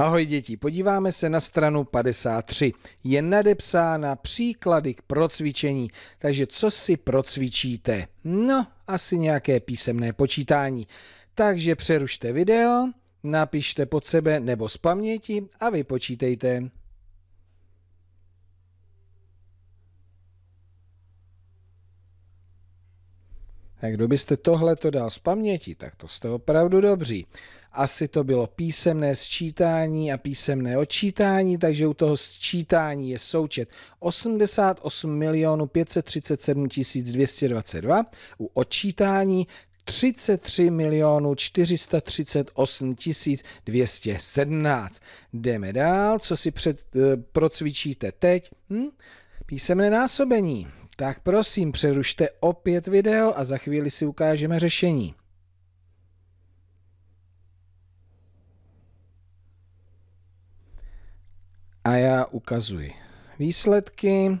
Ahoj děti, podíváme se na stranu 53. Je nadepsána příklady k procvičení, takže co si procvičíte? No, asi nějaké písemné počítání. Takže přerušte video, napište pod sebe nebo z paměti a vypočítejte. Tak kdo byste tohle to dal z paměti, tak to jste opravdu dobří. Asi to bylo písemné sčítání a písemné odčítání, takže u toho sčítání je součet 88 537 222, u odčítání 33 milionů 438 217. Jdeme dál, co si před, eh, procvičíte teď? Hm? Písemné násobení. Tak prosím, přerušte opět video a za chvíli si ukážeme řešení. A já ukazuji výsledky.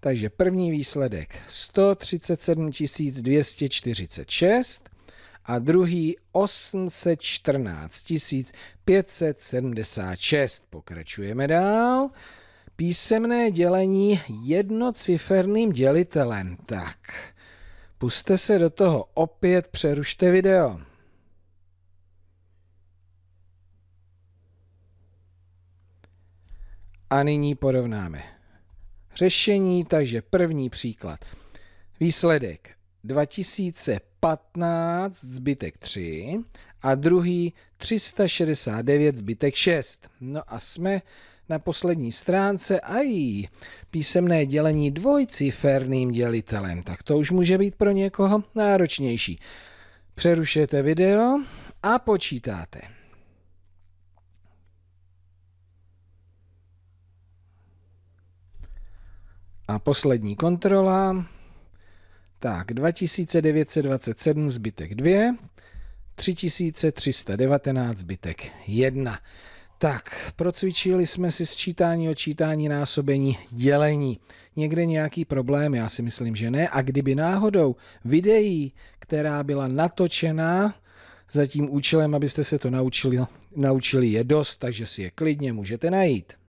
Takže první výsledek 137 246 a druhý 814 576. Pokračujeme dál písemné dělení jednociferným dělitelem. Tak, puste se do toho, opět přerušte video. A nyní porovnáme. Řešení, takže první příklad. Výsledek 2015 zbytek 3 a druhý 369 zbytek 6. No a jsme na poslední stránce a její písemné dělení dvojciferným dělitelem, tak to už může být pro někoho náročnější. Přerušujete video a počítáte. A poslední kontrola. Tak, 2927 zbytek 2, 3319 zbytek 1. Tak, procvičili jsme si sčítání, odčítání, násobení, dělení. Někde nějaký problém? Já si myslím, že ne. A kdyby náhodou videí, která byla natočená za tím účelem, abyste se to naučili, naučili je dost, takže si je klidně můžete najít.